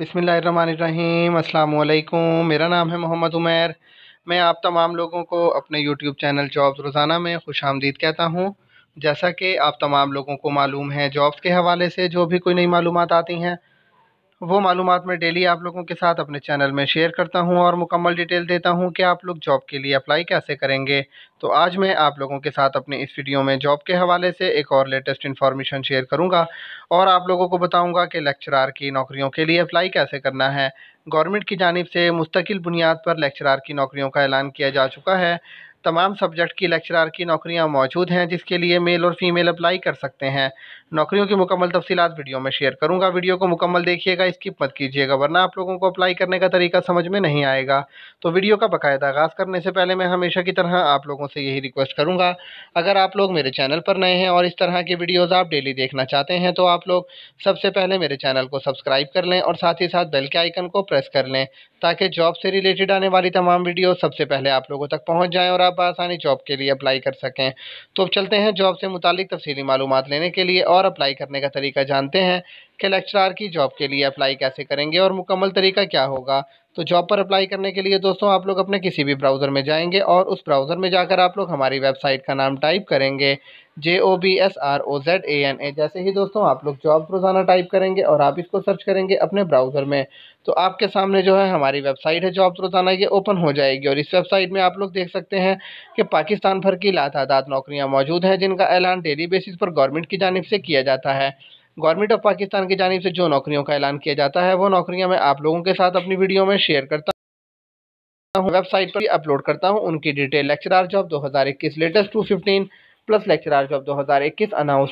बसमिल अल्लाम मेरा नाम है मोहम्मद उमैर मैं आप तमाम लोगों को अपने यूट्यूब चैनल जॉब्स रोज़ाना में खुश आमदीद कहता हूँ जैसा कि आप तमाम लोगों को मालूम है जॉब्स के हवाले से जो भी कोई नई मालूम आती हैं वो मालूम मैं डेली आप लोगों के साथ अपने चैनल में शेयर करता हूँ और मुकम्मल डिटेल देता हूँ कि आप लोग जॉब के लिए अप्लाई कैसे करेंगे तो आज मैं आप लोगों के साथ अपने इस वीडियो में जॉब के हवाले से एक और लेटेस्ट इन्फॉर्मेशन शेयर करूँगा और आप लोगों को बताऊँगा कि लेक्चरार की नौकरियों के लिए अप्लाई कैसे करना है गवर्नमेंट की जानब से मुस्तकिल बुनियाद पर लेक्चरार की नौकरियों का ऐलान किया जा चुका है तमाम सब्जेक्ट की लेक्चरार की नौकरियां मौजूद हैं जिसके लिए मेल और फीमेल अप्लाई कर सकते हैं नौकरियों की मुकम्मल तफसीत वीडियो में शेयर करूंगा वीडियो को मुकम्मल देखिएगा इसकी मत कीजिएगा वरना आप लोगों को अप्लाई करने का तरीका समझ में नहीं आएगा तो वीडियो का बाकायदा आगाज़ करने से पहले मैं हमेशा की तरह आप लोगों से यही रिक्वेस्ट करूँगा अगर आप लोग मेरे चैनल पर नए हैं और इस तरह की वीडियोज़ आप डेली देखना चाहते हैं तो आप लोग सबसे पहले मेरे चैनल को सब्सक्राइब कर लें और साथ ही साथ बेल के आइकन को प्रेस कर लें ताकि जॉब से रिलेटेड आने वाली तमाम वीडियो सबसे पहले आप लोगों तक पहुँच जाएँ और आप आप आसानी जॉब के लिए अप्लाई कर सकें तो अब चलते हैं जॉब से मुतलिक तफसली मालूम लेने के लिए और अप्लाई करने का तरीका जानते हैं कि लेक्चरार की जॉब के लिए अप्लाई कैसे करेंगे और मुकम्मल तरीका क्या होगा तो जॉब पर अप्लाई करने के लिए दोस्तों आप लोग अपने किसी भी ब्राउज़र में जाएंगे और उस ब्राउज़र में जाकर आप लोग हमारी वेबसाइट का नाम टाइप करेंगे J O B S R O Z A N A जैसे ही दोस्तों आप लोग जॉब रोज़ाना टाइप करेंगे और आप इसको सर्च करेंगे अपने ब्राउज़र में तो आपके सामने जो है हमारी वेबसाइट है जॉब रोज़ाना ये ओपन हो जाएगी और इस वेबसाइट में आप लोग देख सकते हैं कि पाकिस्तान भर की लातादात नौकरियाँ मौजूद हैं जिनका ऐलान डेली बेसिस पर गवर्नमेंट की जानब से किया जाता है गवर्नमेंट ऑफ पाकिस्तान की जानब से जो नौकरियों का ऐलान किया जाता है वो नौकरियाँ मैं आप लोगों के साथ अपनी वीडियो में शेयर करता हूँ वेबसाइट पर अपलोड करता हूँ उनकी detail lecturer job 2021 latest 215 plus lecturer job 2021 announce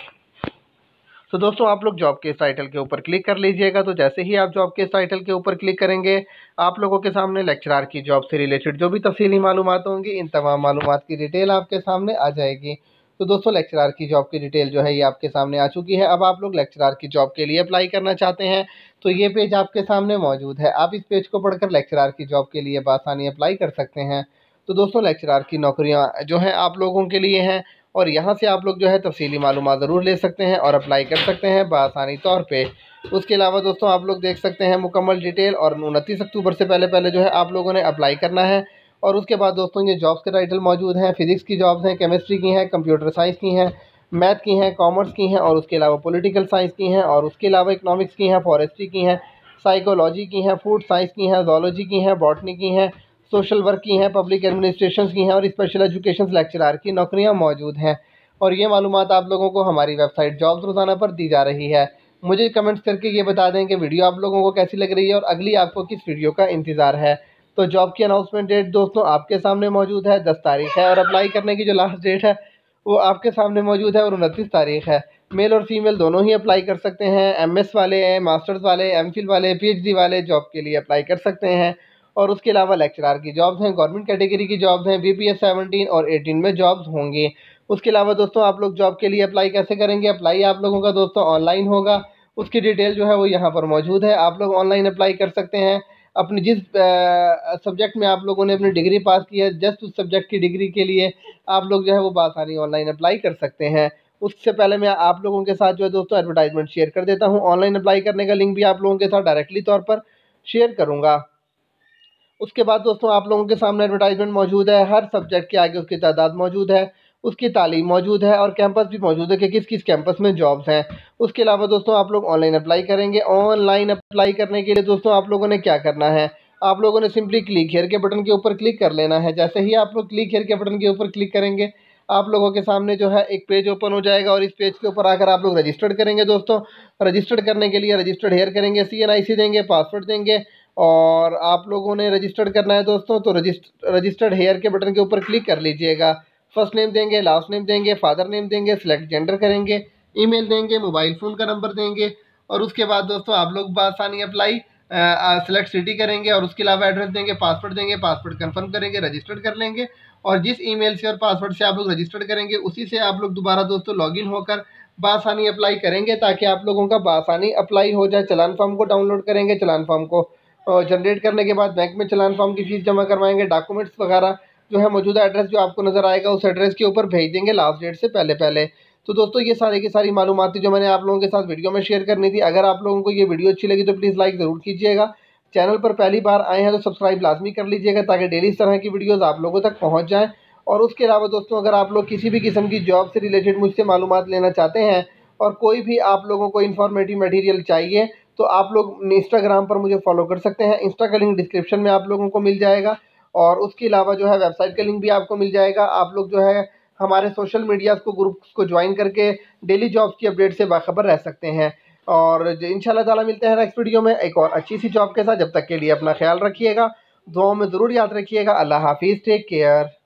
तो दोस्तों आप लोग जॉब के इस टाइटल के ऊपर क्लिक कर लीजिएगा तो जैसे ही आप जॉब के इस टाइटल के ऊपर क्लिक करेंगे आप लोगों के सामने लेक्चरार की जॉब से रिलेटेड जो भी तफसीली मालूम होंगी इन तमाम मालूम की डिटेल आपके सामने आ जाएगी तो दोस्तों लेक्चरार की जॉब की डिटेल जो है ये आपके सामने आ चुकी है अब आप लोग लेक्चरार की जॉब के लिए अप्लाई करना चाहते हैं तो ये पेज आपके सामने मौजूद है आप इस पेज को पढ़कर लेक्चरार की जॉब के लिए बासानी अप्लाई कर सकते हैं तो दोस्तों लेक्चरार की नौकरियाँ जो हैं आप लोगों के लिए हैं और यहाँ से आप लोग जो है तफसीली मालूम ज़रूर ले सकते हैं और अप्लाई कर सकते हैं बसानी तौर पर उसके अलावा दोस्तों आप लोग देख सकते हैं मुकम्मल डिटेल और उनतीस अक्टूबर से पहले पहले जो है आप लोगों ने अप्लाई करना है और उसके बाद दोस्तों ये जॉब्स के टाइटल मौजूद हैं फिज़िक्स की जॉब्स हैं केमिस्ट्री की हैं कंप्यूटर साइंस की हैं मैथ की हैं कॉमर्स की हैं और उसके अलावा पॉलिटिकल साइंस की हैं और उसके अलावा इकनॉमिक्स की हैं फॉरेस्ट्री की हैं साइकोलॉजी की हैं फूड साइंस की हैं जोलॉजी की हैं बॉटनी की हैं सोशल वर्क की हैं पब्लिक एडमिनिस्ट्रेशन की हैं और स्पेशल एजुकेशन लेक्चरार की नौकरियाँ मौजूद हैं और ये मालूम आप लोगों को हमारी वेबसाइट जॉब्स रोज़ाना पर दी जा रही है मुझे कमेंट्स करके ये बता दें कि वीडियो आप लोगों को कैसी लग रही है और अगली आपको किस वीडियो का इंतज़ार है तो जॉब की अनाउंसमेंट डेट दोस्तों आपके सामने मौजूद है दस तारीख है और अप्लाई करने की जो लास्ट डेट है वो आपके सामने मौजूद है और उनतीस तारीख है मेल और फीमेल दोनों ही अप्लाई कर सकते हैं एमएस वाले हैं मास्टर्स वाले एमफिल वाले पीएचडी वाले जॉब के लिए अप्लाई कर सकते हैं और उसके अलावा लेक्चरार की जॉब्स हैं गवर्नमेंट कैटेगरी की जॉब्स हैं बी पी एस सेवनटीन और एटीन में जॉब्स होंगी उसके अलावा दोस्तों आप लोग जॉब के लिए अप्लाई कैसे करेंगे अप्लाई आप लोगों का दोस्तों ऑनलाइन होगा उसकी डिटेल जो है वो यहाँ पर मौजूद है आप लोग ऑनलाइन अप्लाई कर सकते हैं अपने जिस सब्जेक्ट में आप लोगों ने अपनी डिग्री पास की है जस्ट उस सब्जेक्ट की डिग्री के लिए आप लोग जो है वो बासानी ऑनलाइन अप्लाई कर सकते हैं उससे पहले मैं आप लोगों के साथ जो है दोस्तों एडवर्टाइजमेंट शेयर कर देता हूँ ऑनलाइन अप्लाई करने का लिंक भी आप लोगों के साथ डायरेक्टली तौर पर शेयर करूँगा उसके बाद दोस्तों आप लोगों के सामने एडवर्टाइजमेंट मौजूद है हर सब्जेक्ट के आगे उसकी तादाद मौजूद है उसकी तालीम मौजूद है और कैंपस भी मौजूद है कि किस किस कैंपस में जॉब्स हैं उसके अलावा दोस्तों आप लोग ऑनलाइन अप्लाई करेंगे ऑनलाइन अप्लाई करने के लिए दोस्तों आप लोगों ने क्या करना है आप लोगों ने सिंपली क्लिक हेयर के बटन के ऊपर क्लिक कर लेना है जैसे ही आप लोग क्लिक हेयर के बटन के ऊपर क्लिक करेंगे आप लोगों के सामने जो है एक पेज ओपन हो जाएगा और इस पेज के ऊपर आकर आप लोग रजिस्टर्ड करेंगे दोस्तों रजिस्टर्ड करने के लिए रजिस्टर्ड हेयर करेंगे सी एन आई सी देंगे पासवर्ड देंगे और आप लोगों ने रजिस्टर्ड करना है दोस्तों तो रजिस्ट रजिस्टर्ड हेयर के बटन के ऊपर क्लिक कर लीजिएगा फर्स्ट नेम देंगे लास्ट नेम देंगे फादर नेम देंगे सिलेक्ट जेंडर करेंगे ईमेल देंगे मोबाइल फ़ोन का नंबर देंगे और उसके बाद दोस्तों आप लोग बसानी अप्लाई सेलेक्ट सिटी करेंगे और उसके अलावा एड्रेस देंगे पासवर्ड देंगे पासवर्ड कंफर्म करेंगे रजिस्टर्ड कर लेंगे और जिस ईमेल से और पासवर्ड से आप लोग रजिस्टर्ड करेंगे उसी से आप लोग दोबारा दोस्तों लॉगिन होकर बासानी अप्लाई करेंगे ताकि आप लोगों का बासानी अप्लाई हो जाए चलान फॉर्म को डाउनलोड करेंगे चलान फॉर्म को जनरेट करने के बाद बैंक में चलान फॉर्म की फ़ीस जमा करवाएंगे डॉक्यूमेंट्स वगैरह जो है मौजूदा एड्रेस जो आपको नज़र आएगा उस एड्रेस के ऊपर भेज देंगे लास्ट डेट से पहले पहले तो दोस्तों ये सारी की सारी मालूम थी जो मैंने आप लोगों के साथ वीडियो में शेयर करनी थी अगर आप लोगों को ये वीडियो अच्छी लगी तो प्लीज़ लाइक ज़रूर कीजिएगा चैनल पर पहली बार आए हैं तो सब्सक्राइब लाजमी कर लीजिएगा ताकि डेली इस तरह की वीडियोज़ आप लोगों तक पहुँच जाएँ और उसके अलावा दोस्तों अगर आप लोग किसी भी किस्म की जॉब से रिलेटेड मुझसे मालूम लेना चाहते हैं और कोई भी आप लोगों को इन्फॉर्मेटिव मटेरियल चाहिए तो आप लोग इंस्टाग्राम पर मुझे फॉलो कर सकते हैं इंस्टा का लिंक डिस्क्रिप्शन में आप लोगों को मिल जाएगा और उसके अलावा जो है वेबसाइट का लिंक भी आपको मिल जाएगा आप लोग जो है हमारे सोशल मीडियाज़ को ग्रुप्स को ज्वाइन करके डेली जॉब्स की अपडेट से बाखबर रह सकते हैं और इन ताला मिलते हैं नेक्स्ट वीडियो में एक और अच्छी सी जॉब के साथ जब तक के लिए अपना ख्याल रखिएगा दुआओं में ज़रूर याद रखिएगा अल्लाह हाफिज़ टेक केयर